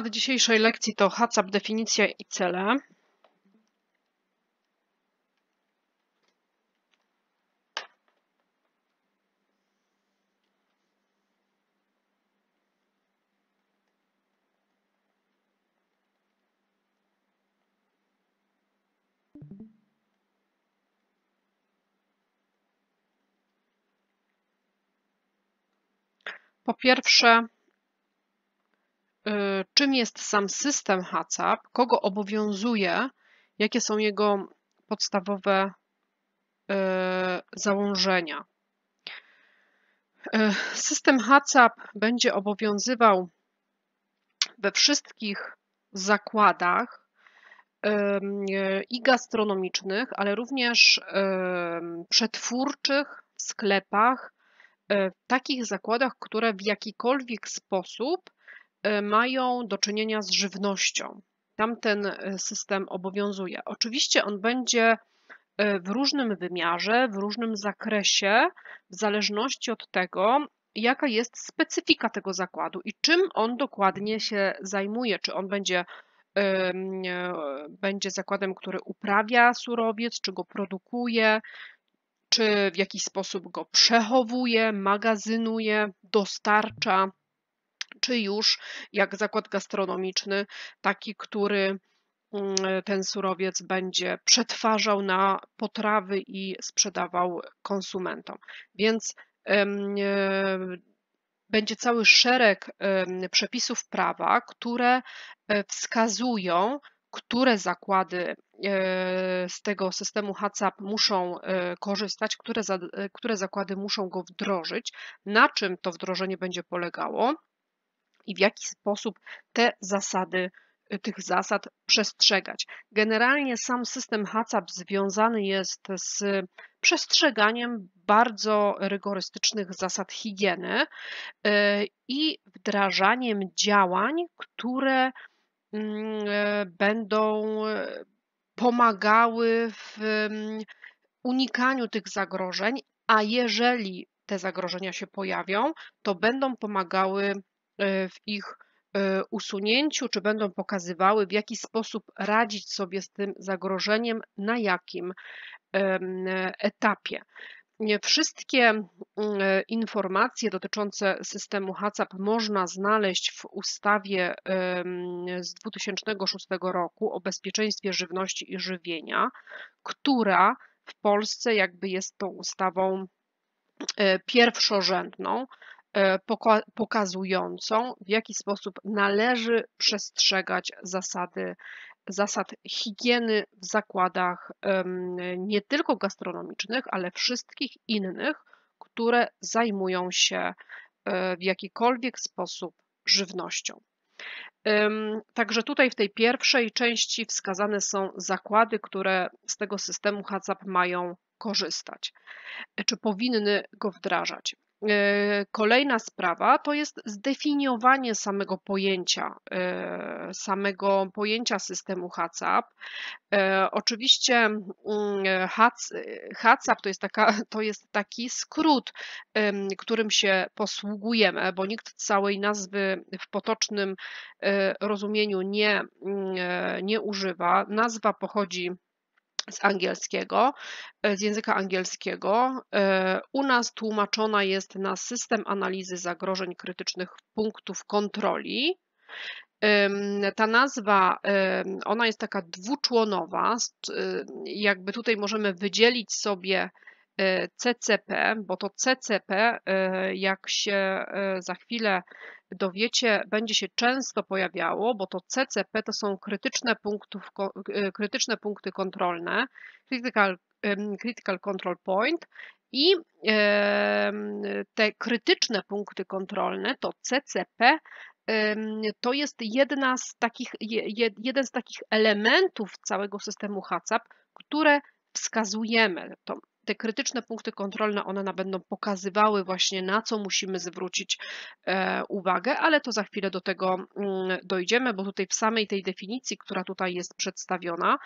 Temat dzisiejszej lekcji to HACCP, definicja i cele. Po pierwsze, Y, czym jest sam system HACCP, kogo obowiązuje, jakie są jego podstawowe y, założenia. Y, system HACCP będzie obowiązywał we wszystkich zakładach i gastronomicznych, ale również przetwórczych, sklepach, takich zakładach, które w jakikolwiek sposób E, mają do czynienia z żywnością. Tamten e, system obowiązuje. Oczywiście on będzie e, w różnym wymiarze, w różnym zakresie, w zależności od tego, jaka jest specyfika tego zakładu i czym on dokładnie się zajmuje. Czy on będzie, będzie zakładem, który uprawia surowiec, czy go produkuje, czy w jakiś sposób go przechowuje, magazynuje, dostarcza czy już jak zakład gastronomiczny, taki, który mm, ten surowiec będzie przetwarzał na potrawy i sprzedawał konsumentom. Więc e, będzie cały szereg przepisów prawa, które e, wskazują, które zakłady e, z tego systemu HACCP muszą korzystać, które, za, które zakłady muszą go wdrożyć, na czym to wdrożenie będzie polegało i w jaki sposób te zasady y, tych zasad przestrzegać. Generalnie sam system HACCP związany jest z przestrzeganiem bardzo rygorystycznych zasad higieny y, i wdrażaniem działań, które mm, y, będą pomagały w mm, unikaniu tych zagrożeń, a jeżeli te zagrożenia się pojawią, to będą pomagały E, w ich e, usunięciu, czy będą pokazywały, w jaki sposób radzić sobie z tym zagrożeniem, na jakim etapie. Wszystkie informacje dotyczące systemu HACCP można znaleźć w ustawie z 2006 roku o bezpieczeństwie żywności i żywienia, która w Polsce jakby jest tą ustawą e, pierwszorzędną. E, pokazującą, w jaki sposób należy przestrzegać zasady, zasad higieny w zakładach nie tylko gastronomicznych, ale wszystkich innych, które zajmują się e, w jakikolwiek sposób żywnością. Także tutaj w tej pierwszej części wskazane są zakłady, które z tego systemu HACCP mają korzystać, e, czy powinny go wdrażać. E, kolejna sprawa to jest zdefiniowanie samego pojęcia, e, samego pojęcia systemu HACCP. E, oczywiście mm, HACCP to jest, taka, to jest taki skrót, którym się posługujemy, bo nikt całej nazwy w potocznym rozumieniu nie, mm, nie używa. Nazwa pochodzi z angielskiego, e, z języka angielskiego. E, u nas tłumaczona jest na system analizy zagrożeń krytycznych punktów kontroli. Ta nazwa, ona jest taka dwuczłonowa, e, jakby tutaj możemy wydzielić sobie Y, CCP, bo to CCP, y, jak się y, za chwilę dowiecie, będzie się często pojawiało, bo to CCP to są krytyczne, punktów, krytyczne punkty kontrolne, critical, critical control point i te krytyczne punkty kontrolne to CCP to jest jedna z takich, jeden z takich elementów całego systemu HACCP, które wskazujemy. To te krytyczne punkty kontrolne, one nam będą pokazywały właśnie na co musimy zwrócić e, uwagę, ale to za chwilę do tego mm, dojdziemy, bo tutaj w samej tej definicji, która tutaj jest przedstawiona,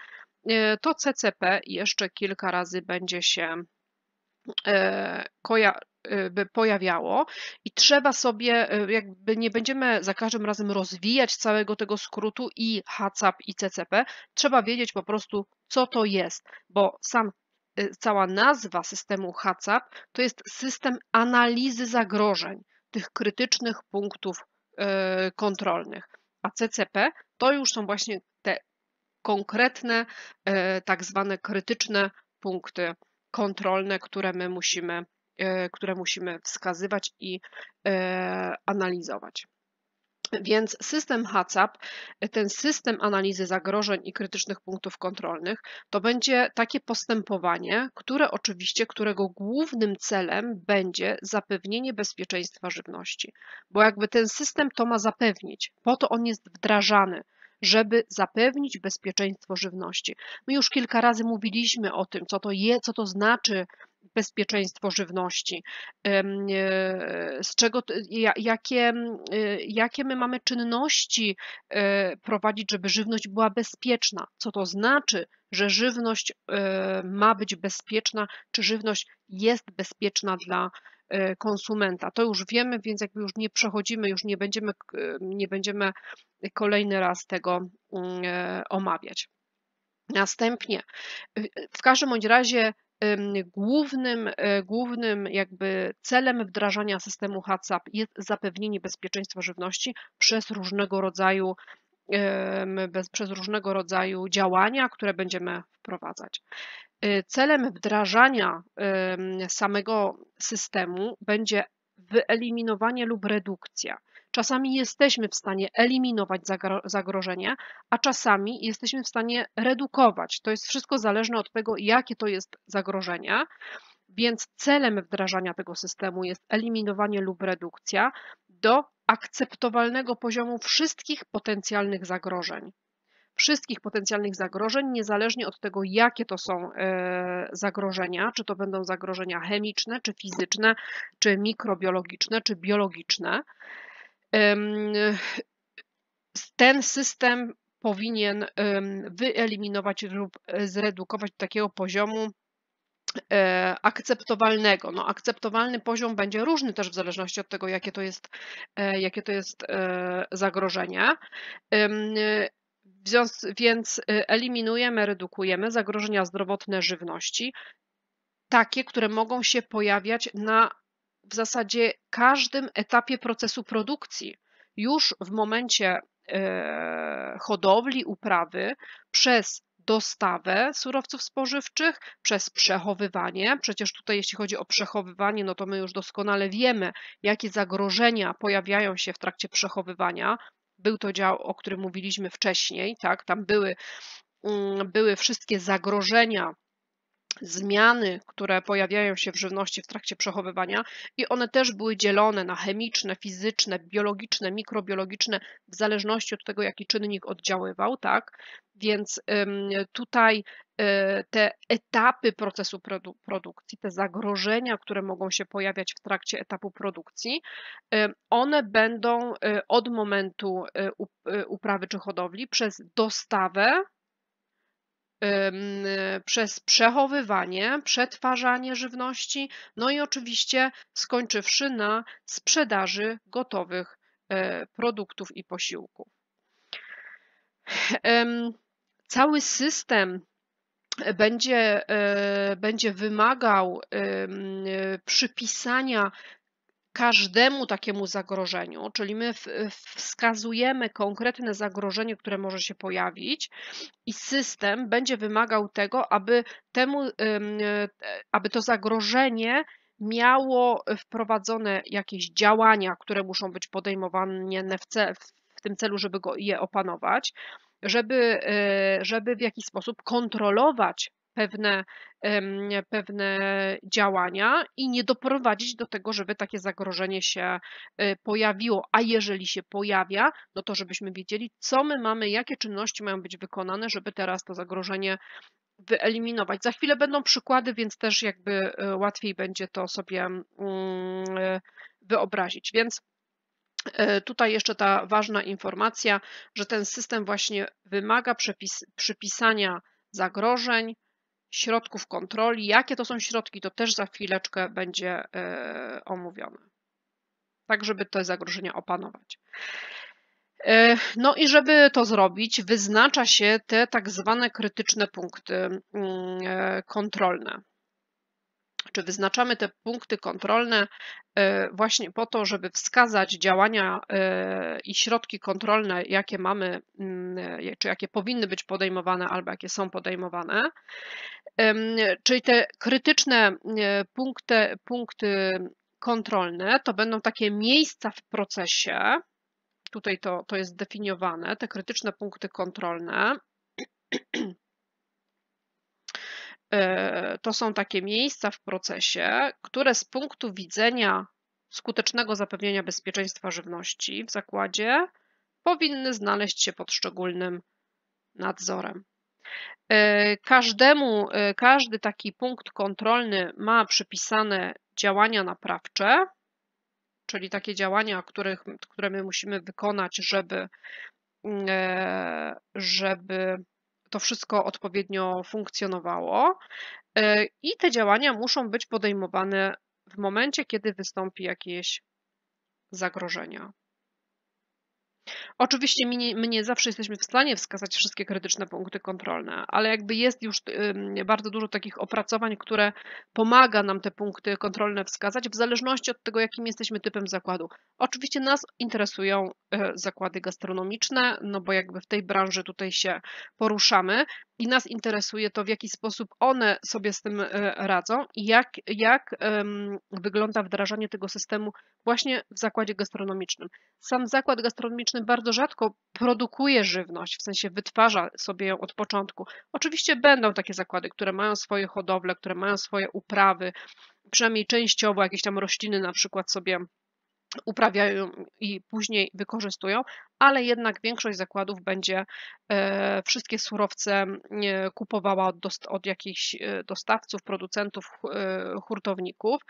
e, to CCP jeszcze kilka razy będzie się e, pojawiało i trzeba sobie, jakby nie będziemy za każdym razem rozwijać całego tego skrótu i HACCP i CCP, trzeba wiedzieć po prostu co to jest, bo sam Y, cała nazwa systemu HACCP to jest system analizy zagrożeń, tych krytycznych punktów y, kontrolnych. A CCP to już są właśnie te konkretne, y, tak zwane krytyczne punkty kontrolne, które my musimy, które musimy wskazywać i analizować. Więc system HACCP, ten system analizy zagrożeń i krytycznych punktów kontrolnych, to będzie takie postępowanie, które oczywiście, którego głównym celem będzie zapewnienie bezpieczeństwa żywności, bo jakby ten system to ma zapewnić, po to on jest wdrażany żeby zapewnić bezpieczeństwo żywności. My już kilka razy mówiliśmy o tym, co to je, co to znaczy bezpieczeństwo żywności, e, z czego, jakie, e, jakie my mamy czynności e, prowadzić, żeby żywność była bezpieczna, co to znaczy, że żywność ma być bezpieczna, czy żywność jest bezpieczna dla konsumenta. To już wiemy, więc jakby już nie przechodzimy, już nie będziemy, nie będziemy kolejny raz tego mm, omawiać. Następnie, w każdym bądź razie głównym, e, głównym jakby celem wdrażania systemu HACCP jest zapewnienie bezpieczeństwa żywności przez różnego rodzaju przez różnego rodzaju działania, które będziemy wprowadzać. E, celem wdrażania samego systemu będzie wyeliminowanie lub redukcja Czasami jesteśmy w stanie eliminować zagrożenie, a czasami jesteśmy w stanie redukować. To jest wszystko zależne od tego, jakie to jest zagrożenie. Więc celem wdrażania tego systemu jest eliminowanie lub redukcja do akceptowalnego poziomu wszystkich potencjalnych zagrożeń. Wszystkich potencjalnych zagrożeń, niezależnie od tego, jakie to są e, zagrożenia, czy to będą zagrożenia chemiczne, czy fizyczne, czy mikrobiologiczne, czy biologiczne ten system powinien wyeliminować lub zredukować do takiego poziomu e, akceptowalnego. No, akceptowalny poziom będzie różny też w zależności od tego, jakie to jest, e, jakie to jest e, zagrożenie. Więc eliminujemy, redukujemy zagrożenia zdrowotne żywności, takie, które mogą się pojawiać na w zasadzie każdym etapie procesu produkcji. Już w momencie e, hodowli, uprawy przez dostawę surowców spożywczych, przez przechowywanie. Przecież tutaj, jeśli chodzi o przechowywanie, no to my już doskonale wiemy, jakie zagrożenia pojawiają się w trakcie przechowywania. Był to dział, o którym mówiliśmy wcześniej, tak? Tam były, mm, były wszystkie zagrożenia zmiany, które pojawiają się w żywności w trakcie przechowywania i one też były dzielone na chemiczne, fizyczne, biologiczne, mikrobiologiczne w zależności od tego, jaki czynnik oddziaływał, tak? Więc tutaj e, te etapy procesu produ produkcji, te zagrożenia, które mogą się pojawiać w trakcie etapu produkcji, one będą e, od momentu e, uprawy czy hodowli przez dostawę przez przechowywanie, przetwarzanie żywności, no i oczywiście skończywszy na sprzedaży gotowych e, produktów i posiłków. Cały system będzie, e, będzie wymagał przypisania każdemu takiemu zagrożeniu, czyli my wskazujemy konkretne zagrożenie, które może się pojawić, i system będzie wymagał tego, aby, temu, e, aby to zagrożenie miało wprowadzone jakieś działania, które muszą być podejmowane w, w tym celu, żeby go, je opanować, żeby, e, żeby w jakiś sposób kontrolować pewne, pewne działania i nie doprowadzić do tego, żeby takie zagrożenie się e, pojawiło. A jeżeli się pojawia, no to żebyśmy wiedzieli, co my mamy, jakie czynności mają być wykonane, żeby teraz to zagrożenie wyeliminować. Za chwilę będą przykłady, więc też jakby e, łatwiej będzie to sobie mm, e, wyobrazić. Więc Tutaj jeszcze ta ważna informacja, że ten system właśnie wymaga przypisania zagrożeń, środków kontroli. Jakie to są środki, to też za chwileczkę będzie e, omówione. Tak, żeby te zagrożenia opanować. E, no i żeby to zrobić, wyznacza się te tak zwane krytyczne punkty mm, e, kontrolne. Czy wyznaczamy te punkty kontrolne właśnie po to, żeby wskazać działania i środki kontrolne, jakie mamy, mm, czy jakie powinny być podejmowane albo jakie są podejmowane. Czyli te krytyczne e, punkty, punkty kontrolne to będą takie miejsca w procesie, tutaj to, to jest zdefiniowane, te krytyczne punkty kontrolne. E, to są takie miejsca w procesie, które z punktu widzenia skutecznego zapewnienia bezpieczeństwa żywności w zakładzie powinny znaleźć się pod szczególnym nadzorem. E, każdemu, e, każdy taki punkt kontrolny ma przypisane działania naprawcze, czyli takie działania, których, które my musimy wykonać, żeby, mm, e, żeby to wszystko odpowiednio funkcjonowało. I te działania muszą być podejmowane w momencie, kiedy wystąpi jakieś zagrożenia. Oczywiście my nie, my nie, zawsze jesteśmy w stanie wskazać wszystkie krytyczne punkty kontrolne, ale jakby jest już bardzo dużo takich opracowań, które pomaga nam te punkty kontrolne wskazać w zależności od tego, jakim jesteśmy typem zakładu. Oczywiście nas interesują e, zakłady gastronomiczne, no bo jakby w tej branży tutaj się poruszamy, i nas interesuje to, w jaki sposób one sobie z tym e, radzą i jak, jak wygląda wdrażanie tego systemu właśnie w zakładzie gastronomicznym. Sam zakład gastronomiczny bardzo rzadko produkuje żywność, w sensie wytwarza sobie ją od początku. Oczywiście będą takie zakłady, które mają swoje hodowle, które mają swoje uprawy, przynajmniej częściowo jakieś tam rośliny na przykład sobie uprawiają i później wykorzystują, ale jednak większość zakładów będzie e, wszystkie surowce e, kupowała od, od jakichś e, dostawców, producentów, hurtowników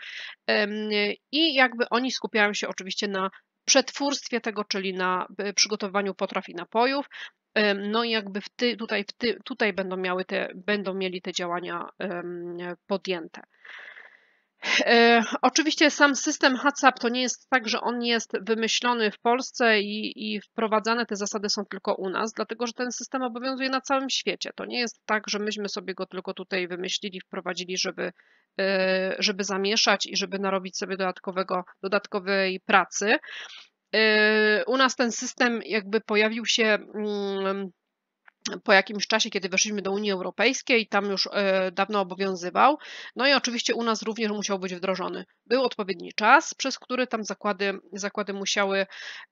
i jakby oni skupiają się oczywiście na przetwórstwie tego, czyli na przygotowywaniu potraw i napojów. No i jakby w ty, tutaj, w ty, tutaj będą, miały te, będą mieli te działania podjęte. E, oczywiście sam system HACCP to nie jest tak, że on jest wymyślony w Polsce i, i, wprowadzane te zasady są tylko u nas, dlatego że ten system obowiązuje na całym świecie. To nie jest tak, że myśmy sobie go tylko tutaj wymyślili, wprowadzili, żeby, e, żeby zamieszać i żeby narobić sobie dodatkowego, dodatkowej pracy. E, u nas ten system jakby pojawił się mm, po jakimś czasie, kiedy weszliśmy do Unii Europejskiej, tam już e, dawno obowiązywał. No i oczywiście u nas również musiał być wdrożony. Był odpowiedni czas, przez który tam zakłady, zakłady musiały,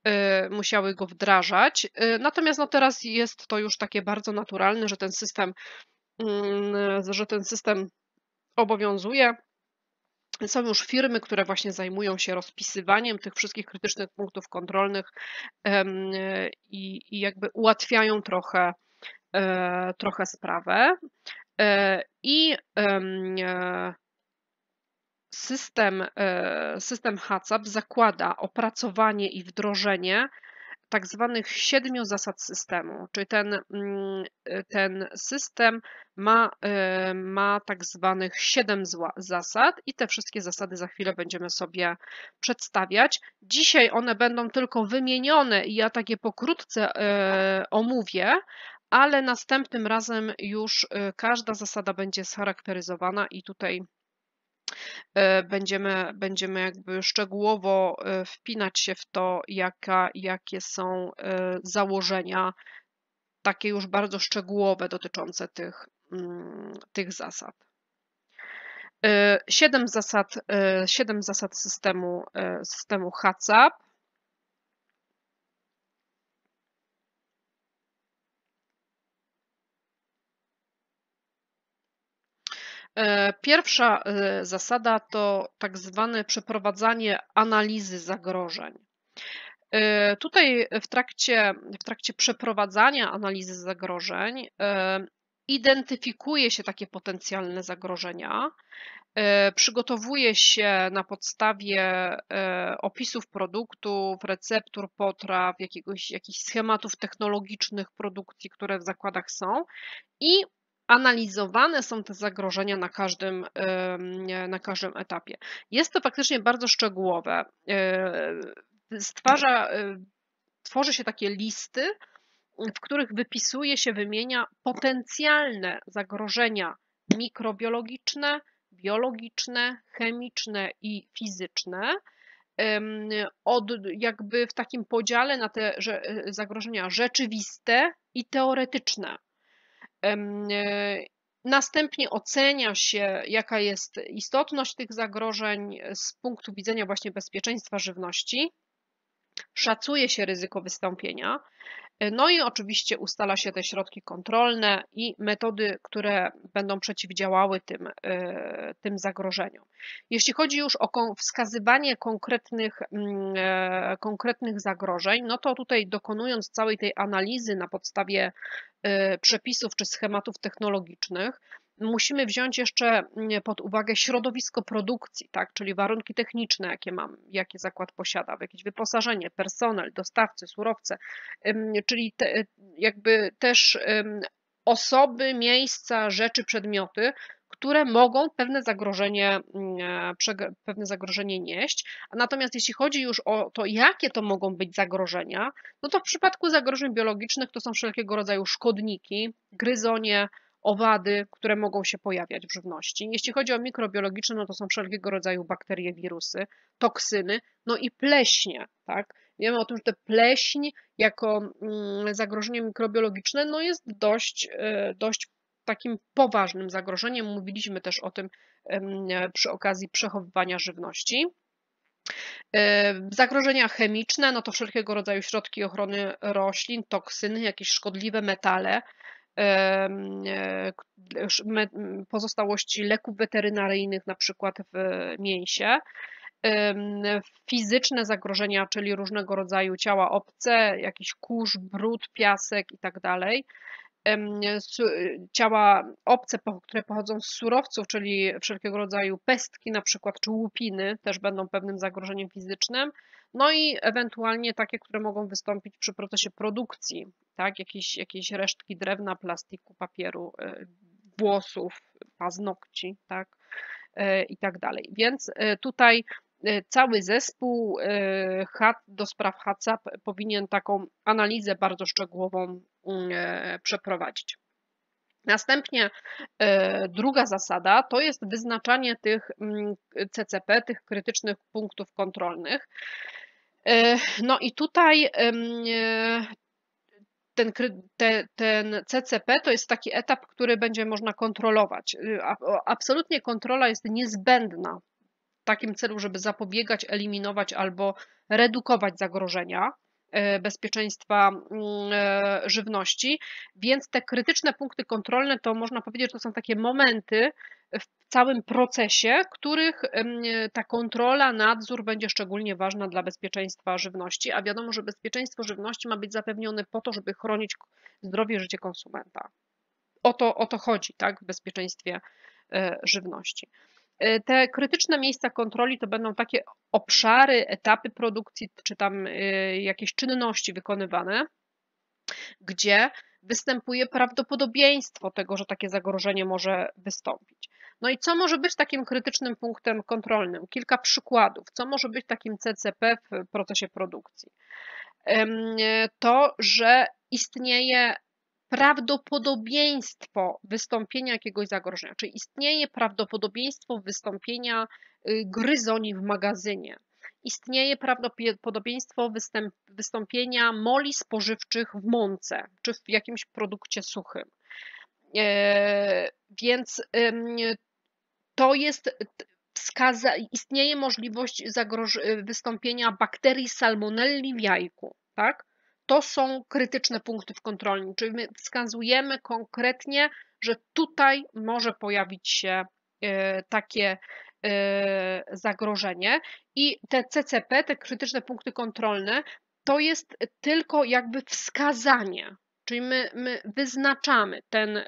e, musiały go wdrażać. E, natomiast no teraz jest to już takie bardzo naturalne, że ten system, mm, że ten system obowiązuje. Są już firmy, które właśnie zajmują się rozpisywaniem tych wszystkich krytycznych punktów kontrolnych i, i jakby ułatwiają trochę, E, trochę sprawę. E, I e, system, system HACCP zakłada opracowanie i wdrożenie tak zwanych siedmiu zasad systemu, czyli ten, mm, ten system ma, ma tak zwanych siedem zasad i te wszystkie zasady za chwilę będziemy sobie przedstawiać. Dzisiaj one będą tylko wymienione i ja takie pokrótce omówię, ale następnym razem już y, każda zasada będzie scharakteryzowana i tutaj y, będziemy, będziemy jakby szczegółowo y, wpinać się w to, jaka, jakie są założenia takie już bardzo szczegółowe dotyczące tych, mm, tych zasad. Siedem zasad, siedem zasad systemu, systemu HACCP. E, pierwsza e, zasada to tak zwane przeprowadzanie analizy zagrożeń. E, tutaj w trakcie, w trakcie przeprowadzania analizy zagrożeń identyfikuje się takie potencjalne zagrożenia, przygotowuje się na podstawie opisów produktów, receptur potraw, jakiegoś, jakichś schematów technologicznych produkcji, które w zakładach są i analizowane są te zagrożenia na każdym, na każdym etapie. Jest to faktycznie bardzo szczegółowe. E, stwarza, e, tworzy się takie listy, w których wypisuje się, wymienia potencjalne zagrożenia mikrobiologiczne, biologiczne, chemiczne i fizyczne. Od, jakby w takim podziale na te e, zagrożenia rzeczywiste i teoretyczne. E, następnie ocenia się, jaka jest istotność tych zagrożeń z punktu widzenia właśnie bezpieczeństwa żywności. Szacuje się ryzyko wystąpienia no i oczywiście ustala się te środki kontrolne i metody, które będą przeciwdziałały tym, e, tym zagrożeniom. Jeśli chodzi już o wskazywanie konkretnych, mm, e, konkretnych zagrożeń, no to tutaj dokonując całej tej analizy na podstawie e, przepisów czy schematów technologicznych, musimy wziąć jeszcze mm, pod uwagę środowisko produkcji, tak, czyli warunki techniczne, jakie mam, jakie zakład posiada, jakieś wyposażenie, personel, dostawcy, surowce, czyli te, jakby też osoby, miejsca, rzeczy, przedmioty, które mogą pewne zagrożenie, mm, e, pewne zagrożenie nieść. Natomiast jeśli chodzi już o to, jakie to mogą być zagrożenia, no to w przypadku zagrożeń biologicznych to są wszelkiego rodzaju szkodniki, gryzonie, owady, które mogą się pojawiać w żywności. Jeśli chodzi o mikrobiologiczne, no to są wszelkiego rodzaju bakterie, wirusy, toksyny, no i pleśnie, tak? Wiemy o tym, że te pleśń jako mm, zagrożenie mikrobiologiczne no jest dość, e, dość takim poważnym zagrożeniem. Mówiliśmy też o tym przy okazji przechowywania żywności. E, zagrożenia chemiczne, no to wszelkiego rodzaju środki ochrony roślin, toksyny, jakieś szkodliwe metale, E, pozostałości leków weterynaryjnych, na przykład w mięsie, fizyczne zagrożenia, czyli różnego rodzaju ciała obce, jakiś kurz, brud, piasek i tak dalej. Y, ciała obce, które pochodzą z surowców, czyli wszelkiego rodzaju pestki na przykład, czy łupiny też będą pewnym zagrożeniem fizycznym, no i ewentualnie takie, które mogą wystąpić przy procesie produkcji, tak, jakieś, jakieś resztki drewna, plastiku, papieru, y, włosów, paznokci, tak, y, i tak dalej. Więc tutaj cały zespół do spraw HACCP powinien taką analizę bardzo szczegółową Mm, e, przeprowadzić. Następnie e, druga zasada to jest wyznaczanie tych mm, CCP, tych krytycznych punktów kontrolnych. E, no i tutaj ten, ten CCP to jest taki etap, który będzie można kontrolować. Y, absolutnie kontrola jest niezbędna w takim celu, żeby zapobiegać, eliminować albo redukować zagrożenia. E, bezpieczeństwa mm, e, żywności. Więc te krytyczne punkty kontrolne to można powiedzieć, że to są takie momenty w całym procesie, których ta kontrola, nadzór będzie szczególnie ważna dla bezpieczeństwa żywności, a wiadomo, że bezpieczeństwo żywności ma być zapewnione po to, żeby chronić zdrowie i życie konsumenta. O to, o to chodzi tak, w bezpieczeństwie e, żywności. Y, te krytyczne miejsca kontroli to będą takie obszary, etapy produkcji, czy tam y, jakieś czynności wykonywane, gdzie występuje prawdopodobieństwo tego, że takie zagrożenie może wystąpić. No i co może być takim krytycznym punktem kontrolnym? Kilka przykładów. Co może być takim CCP w procesie produkcji? Y, to, że istnieje prawdopodobieństwo wystąpienia jakiegoś zagrożenia, czyli istnieje prawdopodobieństwo wystąpienia y, gryzoni w magazynie. Istnieje prawdopodobieństwo wystąpienia moli spożywczych w mące czy w jakimś produkcie suchym. E, więc to jest wskaza, istnieje możliwość wystąpienia bakterii salmonelli w jajku, tak? to są krytyczne punkty w kontrolni, czyli my wskazujemy konkretnie, że tutaj może pojawić się y, takie y, zagrożenie i te CCP, te krytyczne punkty kontrolne, to jest tylko jakby wskazanie, czyli my, my wyznaczamy ten, y,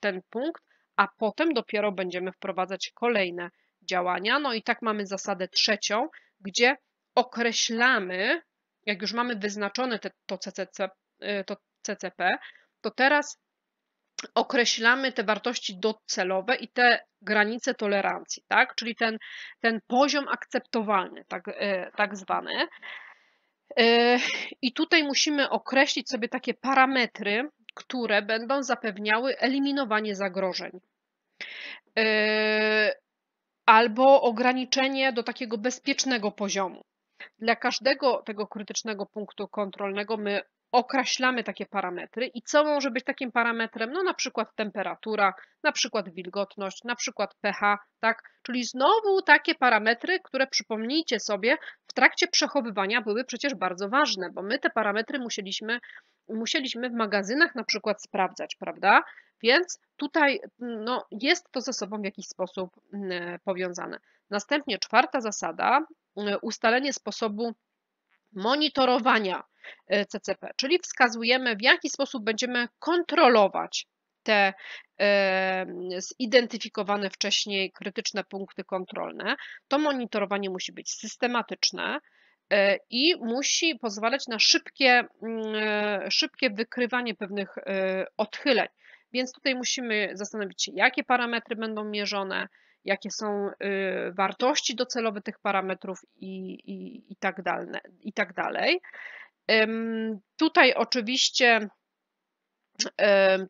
ten punkt, a potem dopiero będziemy wprowadzać kolejne działania. No i tak mamy zasadę trzecią, gdzie określamy jak już mamy wyznaczone te, to, CCC, y, to CCP, to teraz określamy te wartości docelowe i te granice tolerancji, tak? czyli ten, ten poziom akceptowalny, tak, y, tak zwany. Y, I tutaj musimy określić sobie takie parametry, które będą zapewniały eliminowanie zagrożeń albo ograniczenie do takiego bezpiecznego poziomu. Dla każdego tego krytycznego punktu kontrolnego my określamy takie parametry i co może być takim parametrem? No na przykład temperatura, na przykład wilgotność, na przykład pH, tak? Czyli znowu takie parametry, które przypomnijcie sobie, w trakcie przechowywania były przecież bardzo ważne, bo my te parametry musieliśmy musieliśmy w magazynach na przykład sprawdzać, prawda? Więc tutaj no, jest to ze sobą w jakiś sposób mm, powiązane. Następnie czwarta zasada E, ustalenie sposobu monitorowania e, CCP, czyli wskazujemy, w jaki sposób będziemy kontrolować te e, zidentyfikowane wcześniej krytyczne punkty kontrolne. To monitorowanie musi być systematyczne i musi pozwalać na szybkie, mm, szybkie wykrywanie pewnych odchyleń. Więc tutaj musimy zastanowić się, jakie parametry będą mierzone, jakie są y, wartości docelowe tych parametrów i, i, i, tak, dalne, i tak dalej. Tutaj oczywiście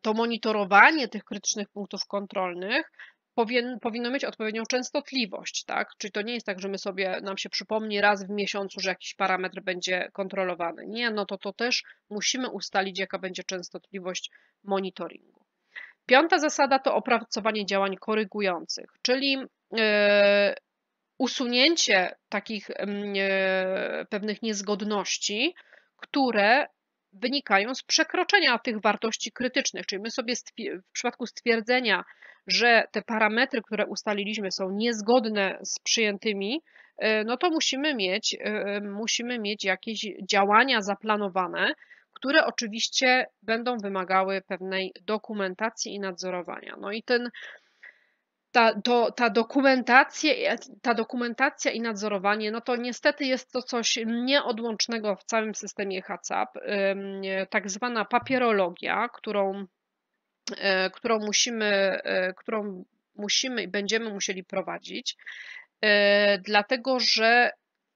to monitorowanie tych krytycznych punktów kontrolnych powin, powinno mieć odpowiednią częstotliwość, tak? Czyli to nie jest tak, że my sobie, nam się przypomni raz w miesiącu, że jakiś parametr będzie kontrolowany. Nie, no to to też musimy ustalić, jaka będzie częstotliwość monitoringu. Piąta zasada to opracowanie działań korygujących, czyli e, usunięcie takich pewnych niezgodności, które wynikają z przekroczenia tych wartości krytycznych. Czyli my sobie w przypadku stwierdzenia, że te parametry, które ustaliliśmy są niezgodne z przyjętymi, e, no to musimy mieć, e, musimy mieć jakieś działania zaplanowane, które oczywiście będą wymagały pewnej dokumentacji i nadzorowania. No i ten, ta, to, ta, dokumentacja, ta dokumentacja i nadzorowanie, no to niestety jest to coś nieodłącznego w całym systemie HACCP, tak zwana papierologia, którą, e, którą musimy, e, którą musimy i będziemy musieli prowadzić, e, dlatego że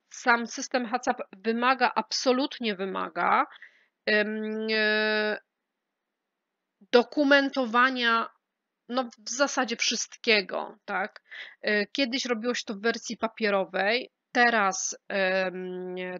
sam system HACCP wymaga, absolutnie wymaga E, dokumentowania no, w zasadzie wszystkiego. Tak? E, kiedyś robiło się to w wersji papierowej, teraz,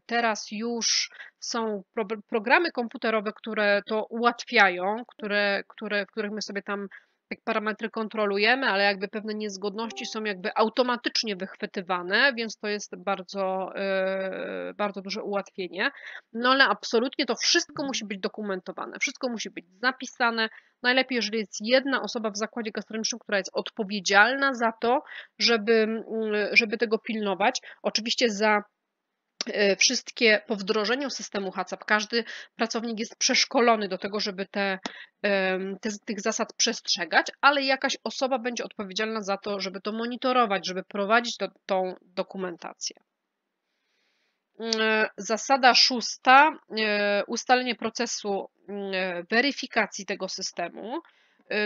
teraz już są programy komputerowe, które to ułatwiają, które, które, w których my sobie tam jak parametry kontrolujemy, ale jakby pewne niezgodności są jakby automatycznie wychwytywane, więc to jest bardzo, e, bardzo duże ułatwienie. No ale absolutnie to wszystko musi być dokumentowane, wszystko musi być zapisane. Najlepiej, jeżeli jest jedna osoba w zakładzie gastronomicznym, która jest odpowiedzialna za to, żeby, mm, żeby tego pilnować. Oczywiście za E, wszystkie po wdrożeniu systemu HACCP, każdy pracownik jest przeszkolony do tego, żeby te, te, tych zasad przestrzegać, ale jakaś osoba będzie odpowiedzialna za to, żeby to monitorować, żeby prowadzić to, tą dokumentację. Mm, e, zasada szósta, e, ustalenie procesu mm, weryfikacji tego systemu,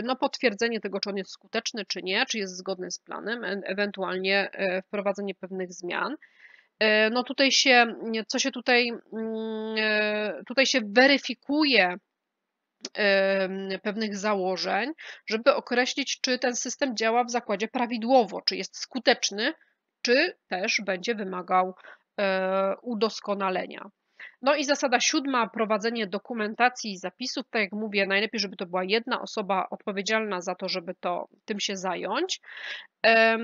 no potwierdzenie tego, czy on jest skuteczny, czy nie, czy jest zgodny z planem, ewentualnie wprowadzenie pewnych zmian. E, no tutaj się, co się tutaj, mm, e, tutaj się weryfikuje e, pewnych założeń, żeby określić, czy ten system działa w zakładzie prawidłowo, czy jest skuteczny, czy też będzie wymagał udoskonalenia. No i zasada siódma, prowadzenie dokumentacji i zapisów. Tak jak mówię, najlepiej, żeby to była jedna osoba odpowiedzialna za to, żeby to tym się zająć. E,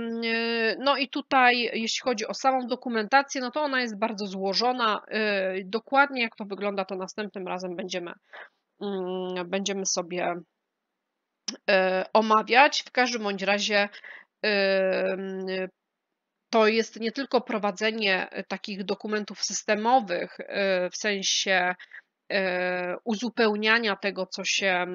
no i tutaj, jeśli chodzi o samą dokumentację, no to ona jest bardzo złożona. E, dokładnie jak to wygląda, to następnym razem będziemy, mm, będziemy sobie e, omawiać. W każdym bądź razie to jest nie tylko prowadzenie e, takich dokumentów systemowych e, w sensie e, uzupełniania tego, co się,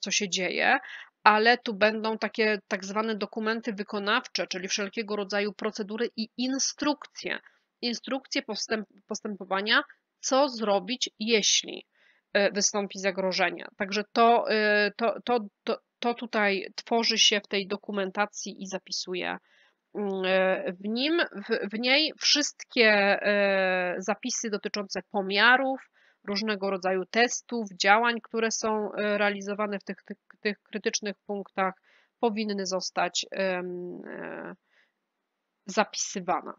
co się dzieje, ale tu będą takie tak zwane dokumenty wykonawcze, czyli wszelkiego rodzaju procedury i instrukcje. Instrukcje postęp, postępowania, co zrobić, jeśli wystąpi zagrożenie. Także to, to, to, to, to tutaj tworzy się w tej dokumentacji i zapisuje E, w nim, w, w niej wszystkie e, zapisy dotyczące pomiarów, różnego rodzaju testów, działań, które są e, realizowane w tych, tych, tych krytycznych punktach, powinny zostać zapisywane.